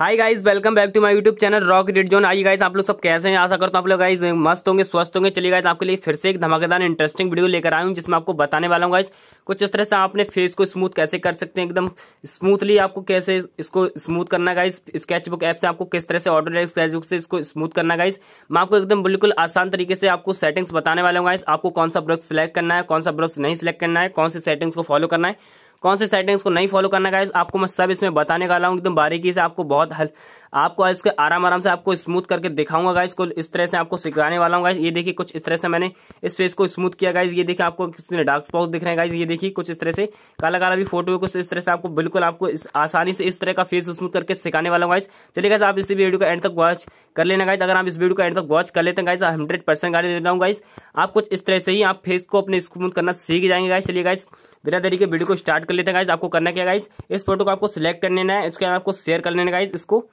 hi guys welcome back to my YouTube channel Rock Red Zone I guys आप लोग सब कैसे हैं आशा करता हूँ आप लोग गाइस मस्त होंगे स्वस्थ होंगे चलिए गाइस आपके लिए फिर से एक धमाकेदार इंटरेस्टिंग वीडियो लेकर आया हूं जिसमें आपको बताने वाला हूं गाइस कुछ इस तरह से आप अपने फेस को स्मूथ कैसे कर सकते हैं एकदम स्मूथली आपको कैसे इसको स्मूथ करना गाइस बुक ऐप से आपको किस तरह से ऑर्डर स्केच बुक से इसको स्मूथ करना गाइस मैं आपको एकदम बिल्कुल आसान तरीके से आपको सेटिंग्स बताने वाला हूँ गाइस आपको कौन सा ब्रश सिलेक्ट करना है कौन सा ब्रश नहीं सिलेक्ट करना है कौन सी सेटिंग्स को फॉलो करना है कौन से सेटिंग्स को नहीं फॉलो करना गाइज आपको मैं सब इसमें बताने वाला हूँ एकदम बारीकी से आपको बहुत हल आपको इसके आराम आराम से आपको स्मूथ करके दिखाऊंगा गाइस को इस तरह से आपको सिखाने वाला हूँ गाइस ये देखिए कुछ इस तरह से मैंने इस फेस को स्मूथ किया गाइस ये देखिए आपको किसने डार्क स्पॉट दिख रहे हैं गाइस ये देखिए कुछ इस तरह से काला काला भी फोटो है कुछ इस तरह से आपको बिल्कुल आपको आसानी से इस तरह का फेस स्मूथ करके सिखाने वाला हूँ गाइस चलिए गाइज आप इस वीडियो को एंड तक वॉच कर लेना गाइज अगर आप इस वीडियो को एंड तक वॉच कर लेते हैं गाइस हंड्रेड परसेंट गाड़ी देता हूँ गाइस आप कुछ इस तरह से ही आप फेस को अपने स्मूथ करना सीख जाएंगे गाइस चलिए गाइस बिना तरीके वीडियो को स्टार्ट कर लेते हैं गाइस आपको करना क्या गाइस इस फोटो को आपको सिलेक्ट कर लेना है इसके बाद आपको शेयर कर लेना गाइस इसको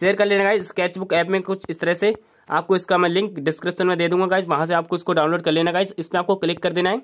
शेयर कर लेना गाइज स्केच बुक ऐप में कुछ इस तरह से आपको इसका मैं लिंक डिस्क्रिप्शन में दे दूंगा गाइज वहाँ से आपको इसको डाउनलोड कर लेना गाइज इसमें आपको क्लिक कर देना है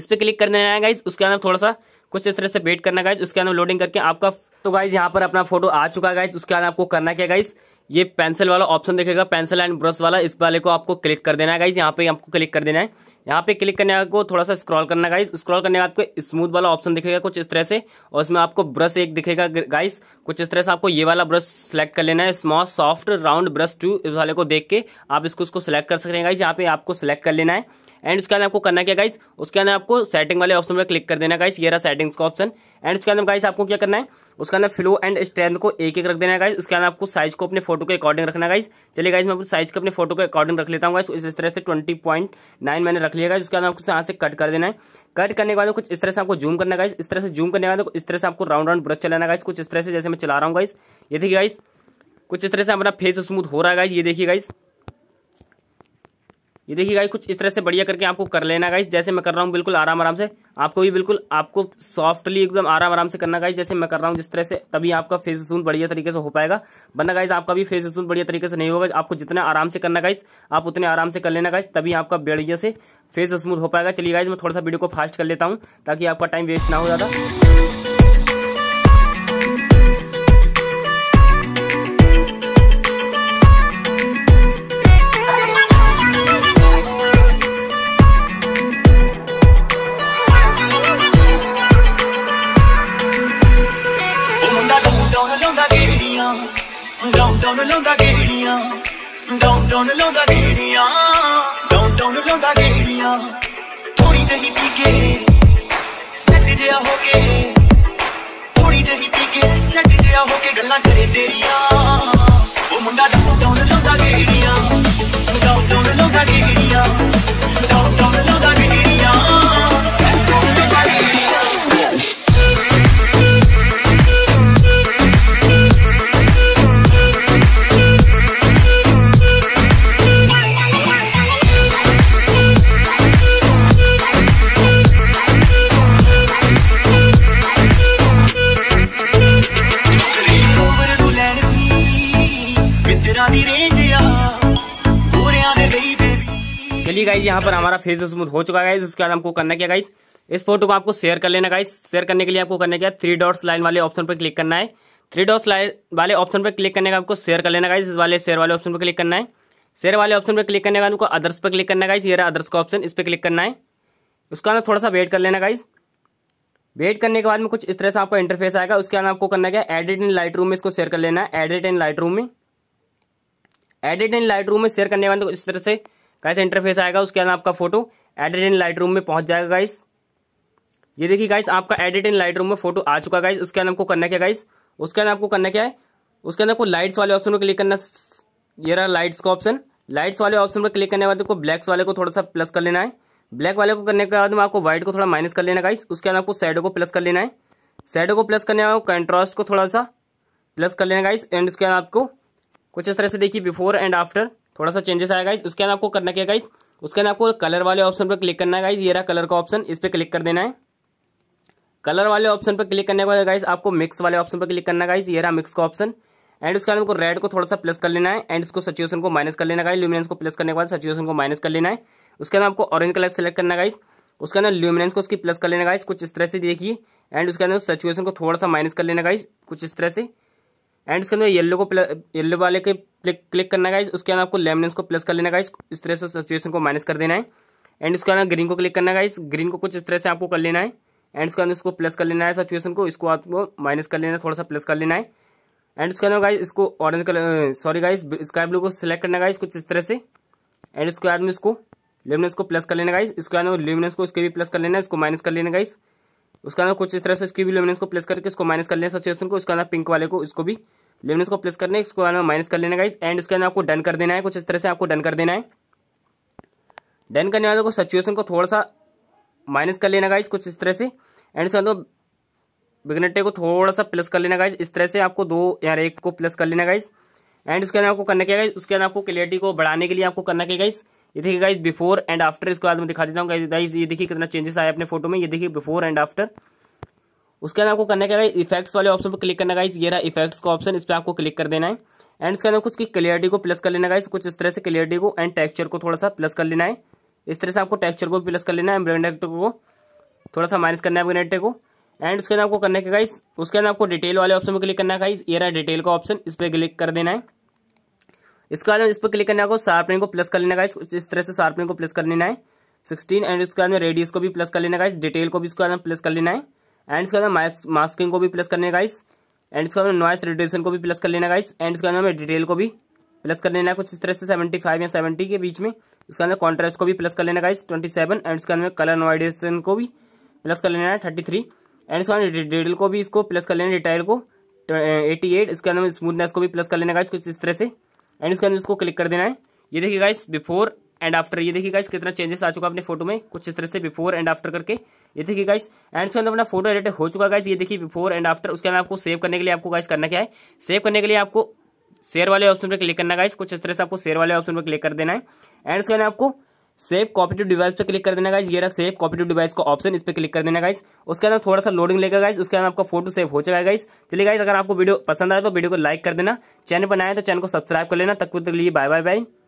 इस पर क्लिक कर देना है गाइज उसके अंदर थोड़ा सा कुछ इस तरह से वेट करना गाइज उसके अंदर लोडिंग करके आपका तो गाइज यहाँ पर अपना फोटो आ चुका है गाइज उसके बाद आपको करना क्या गाइज ये पेंसिल वाला ऑप्शन देखेगा पेंसिल एंड ब्रश वाला इस वाले को आपको क्लिक कर देना है गाइस यहाँ पे आपको क्लिक कर देना है यहाँ पे क्लिक करने को थोड़ा सा स्क्रॉल करना गाइस स्क्रॉल करने आपको स्मूथ वाला ऑप्शन दिखेगा कुछ इस तरह से और इसमें आपको ब्रश एक दिखेगा गाइस कुछ इस तरह से आपको ये वाला ब्रश सेलेक्ट कर लेना है small soft round brush to इस वाले को देख के आप इसको उसको सेलेक्ट कर सकते हैं गाइस यहाँ पे आपको सेलेक्ट कर लेना है एंड उसके बाद आपको करना क्या गाइस उसके अंदर आपको सेटिंग वाले ऑप्शन पर क्लिक कर देना गाइस ये रहा सेटिंग्स का ऑप्शन एंड उसके अंदर गाइस आपको क्या करना है उसके अंदर फ्लो एंड स्ट्रेंथ को एक एक रख देना है गाइस उसके अंदर आपको साइज को अपने फोटो के अकॉर्डिंग रखना गाइस चलिए गाइस मैं साइज को अपने फोटो के अकॉर्डिंग रख लेता हूँ गाइस तो इस तरह से ट्वेंटी पॉइंट नाइन मैंने रख लिया गाइस उसके अंदर आपको यहाँ से कट कर देना है कट करने के बाद कुछ इस तरह से आपको जूम करना गाइस इस तरह से जूम करने के बाद इस तरह से आपको राउंड राउंड ब्रश चलाना गाइस कुछ इस तरह से जैसे मैं चला रहा हूँ गाइस ये देखिए गाइस कुछ इस तरह से हमारा फेस स्मूथ हो रहा है गाइस ये देखिए गाइस ये देखिए गाइस कुछ इस तरह से बढ़िया करके आपको कर लेना गाइस जैसे मैं कर रहा हूँ बिल्कुल आराम आराम से आपको भी बिल्कुल आपको सॉफ्टली एकदम आराम आराम से करना गाइस जैसे मैं कर रहा हूँ जिस तरह से तभी आपका फेस रिसून बढ़िया तरीके से हो पाएगा वरना गाइस आपका भी फेस जून बढ़िया तरीके से नहीं होगा आपको जितना आराम से करना गाइस आप उतने आराम से कर लेना गाइस तभी आपका बढ़िया से फेस स्मूथ हो पाएगा चलिए गाइज मैं थोड़ा सा वीडियो को फास्ट कर लेता हूँ ताकि आपका टाइम वेस्ट ना हो ज़्यादा ਡਾਊਨ ਡਾਊਨ ਲਾਉਂਦਾ ਗੇੜੀਆਂ ਡਾਊਨ ਡਾਊਨ ਲਾਉਂਦਾ ਗੇੜੀਆਂ ਡਾਊਨ ਡਾਊਨ ਲਾਉਂਦਾ ਗੇੜੀਆਂ ਥੋੜੀ ਜਹੀ ਪੀ ਕੇ ਸੱਟ ਜਿਆ ਹੋ ਕੇ ਥੋੜੀ ਜਹੀ ਪੀ ਕੇ ਸੱਟ ਜਿਆ ਹੋ ਕੇ ਗੱਲਾਂ ਕਰੇ ਤੇਰੀਆਂ ਉਹ ਮੁੰਡਾ ਡਾਊਨ ਡਾਊਨ ਲਾਉਂਦਾ ਗੇੜੀਆਂ ਡਾਊਨ ਡਾਊਨ ਲਾਉਂਦਾ ਗੇੜੀਆਂ गाइज यहाँ पर हमारा फेस स्मूथ हो चुका है उसके बाद हमको करना क्या गाइज इस फोटो को आपको शेयर कर लेना गाइज शेयर करने के लिए आपको करने क्या थ्री डॉट्स लाइन वाले ऑप्शन पर क्लिक करना है थ्री डॉट्स लाइन वाले ऑप्शन पर क्लिक करने का आपको शेयर कर लेना गाइज वाले शेयर वाले ऑप्शन पर क्लिक करना है शेयर वाले ऑप्शन पर क्लिक करने का आपको अदर्स पर क्लिक करना गाइज ये अदर्स का ऑप्शन इस पर क्लिक करना है उसका बाद थोड़ा सा वेट कर लेना गाइज वेट करने के बाद में कुछ इस तरह से आपका इंटरफेस आएगा उसके बाद आपको करना क्या एडिट इन लाइट रूम में इसको शेयर कर लेना है एडिट इन लाइट रूम में एडिट इन लाइट रूम में शेयर करने के बाद इस तरह से गाइस इंटरफेस आएगा उसके अंदर आपका फोटो एडिट इन लाइट में पहुंच जाएगा गाइस ये देखिए गाइस आपका एडिट इन लाइट में फोटो आ चुका गाइस उसके अंदर आपको करना क्या गाइस उसके अंदर आपको करना क्या है उसके अंदर आपको लाइट्स वाले ऑप्शन को क्लिक करना ये रहा लाइट्स का ऑप्शन लाइट्स वाले ऑप्शन पर क्लिक करने के बाद आपको ब्लैक्स वाले को थोड़ा सा प्लस कर लेना है ब्लैक वाले को करने के बाद आपको व्हाइट को थोड़ा माइनस कर लेना गाइस उसके अंदर आपको सैडो को प्लस कर लेना है सैडो को प्लस करने बाद कंट्रास्ट को थोड़ा सा प्लस कर लेना गाइस एंड उसके अंदर आपको कुछ इस तरह से देखिए बिफोर एंड आफ्टर थोड़ा सा चेंजेस आएगा इस उसके अंदर आपको करना क्या गाइज उसके बाद आपको कलर वाले ऑप्शन पर क्लिक करना है गाइज ये रहा कलर का ऑप्शन इस पर क्लिक कर देना है कलर वाले ऑप्शन पर क्लिक करने के बाद गाइज आपको मिक्स वाले ऑप्शन पर क्लिक करना है गाइज ये रहा मिक्स का ऑप्शन एंड उसके बाद रेड को थोड़ा सा प्लस कर लेना है एंड उसको सचुएशन को माइनस कर लेना गाइज ल्यूमिनेंस को प्लस करने के बाद सचुएशन को माइनस कर लेना है उसके बाद आपको ऑरेंज कलर सेलेक्ट करना गाइज उसके अंदर ल्यूमिनेंस को उसकी प्लस कर लेना गाइज कुछ इस तरह से देखिए एंड उसके अंदर सचुएशन को थोड़ा सा माइनस कर लेना गाइज कुछ इस तरह से एंड इसके अंदर येलो को येलो वाले के क्लिक करना गाइज उसके बाद आपको लेमनेस को प्लस कर लेना गाइज इस तरह से सिचुएशन को माइनस कर देना है एंड उसके बाद ग्रीन को क्लिक करना गाइज ग्रीन को कुछ इस तरह से आपको कर लेना है एंड उसके बाद इसको प्लस कर लेना है सिचुएशन को इसको आपको माइनस कर लेना है थोड़ा सा प्लस कर लेना है एंड उसके बाद गाइज इसको orange colour sorry guys sky blue को सिलेक्ट करना गाइज कुछ इस तरह से एंड उसके बाद में इसको लेमनेस को प्लस कर लेना गाइज इसके बाद लेमनेस को इसके भी प्लस कर लेना है इसको माइनस कर लेना गाइज उसके अंदर कुछ इस तरह से इसकी भी लेमिनेंस को प्लस करके इसको माइनस कर लेना सचुएशन को उसके अंदर पिंक वाले को इसको भी जब इसको प्लस करने इसको बाद में माइनस कर लेना गाइज एंड इसके अंदर आपको डन कर देना है कुछ इस तरह से आपको डन कर देना है डन करने वाले को सिचुएशन को थोड़ा सा माइनस कर लेना गाइज कुछ इस तरह से एंड इसके अंदर बिगनेटे को थोड़ा सा प्लस कर लेना गाइज इस तरह से आपको दो यार एक को प्लस कर लेना गाइज एंड उसके अंदर आपको करना क्या गाइज उसके अंदर आपको क्लियरिटी को बढ़ाने के लिए आपको करना क्या गाइज ये देखिए गाइज बिफोर एंड आफ्टर इसके बाद में दिखा देता हूँ गाइज ये देखिए कितना चेंजेस आया अपने फोटो में ये देखिए बिफोर एंड आफ्टर उसके बाद आपको करने का इफेक्ट्स वाले ऑप्शन पर क्लिक करना गाइस ये रहा इफेक्ट्स का ऑप्शन इस पर आपको क्लिक कर देना है एंड इसके अंदर कुछ की क्लियरिटी को प्लस कर लेना गाइस कुछ इस तरह से क्लियरिटी को एंड टेक्सचर को थोड़ा सा प्लस कर लेना है इस तरह से आपको टेक्सचर को प्लस कर लेना है ब्रेंडेक्ट को थोड़ा सा माइनस करना है ग्रेनेटे को एंड उसके अंदर आपको करने का गाइस उसके अंदर आपको डिटेल वाले ऑप्शन पर क्लिक करना है गाइस ये रहा डिटेल का ऑप्शन इस पर क्लिक कर देना है इसके बाद इस पर क्लिक करना है शार्पनिंग को प्लस कर लेना गाइस इस तरह से शार्पनिंग को प्लस कर लेना है सिक्सटीन एंड उसके बाद में रेडियस को भी प्लस कर लेना गाइस डिटेल को भी इसके बाद प्लस कर लेना है एंड इसके बाद मास्किंग को भी प्लस करने का इस एंड इसके बाद नॉइस रिड्यूशन को भी प्लस कर लेना गाइस एंड इसके अंदर हमें डिटेल को भी प्लस कर लेना है कुछ इस तरह से सेवेंटी फाइव या सेवेंटी के बीच में इसके अंदर कॉन्ट्रास्ट को भी प्लस कर लेना गाइस ट्वेंटी सेवन एंड इसके अंदर कलर नोइडेशन को भी प्लस कर लेना है थर्टी थ्री एंड इसके अंदर डिटेल को भी इसको प्लस कर लेना डिटेल को एटी एट इसके अंदर स्मूथनेस को भी प्लस कर लेना गाइस कुछ इस तरह से एंड इसके अंदर इसको क्लिक कर देना है ये देखिए गाइस बिफोर एंड आफ्टर ये देखिए गाइस कितना चेंजेस आ चुका अपने फोटो में कुछ इस तरह से बिफोर एंड आफ्टर करके ये देखिए गाइस एंड इसके अंदर अपना फोटो एडिट हो चुका गाइस ये देखिए बिफोर एंड आफ्टर उसके अंदर आपको सेव करने के लिए आपको गाइस करना क्या है सेव करने के लिए आपको शेयर वाले ऑप्शन पर क्लिक करना गाइस कुछ इस तरह से आपको शेयर वाले ऑप्शन पर क्लिक कर देना है एंड उसके अंदर आपको सेव कॉपी टू डिवाइस पर क्लिक कर देना गाइस ये रहा सेव कॉपी टू डिवाइस का ऑप्शन इस पर क्लिक कर देना गाइस उसके अंदर थोड़ा सा लोडिंग लेगा गाइस उसके अंदर आपका फोटो सेव हो चुका है गाइस चलिए गाइस अगर आपको वीडियो पसंद आए तो वीडियो को लाइक कर देना चैनल पर आए तो चैनल को सब्सक्राइब कर लेना तक तक लिए बाय बाय बाय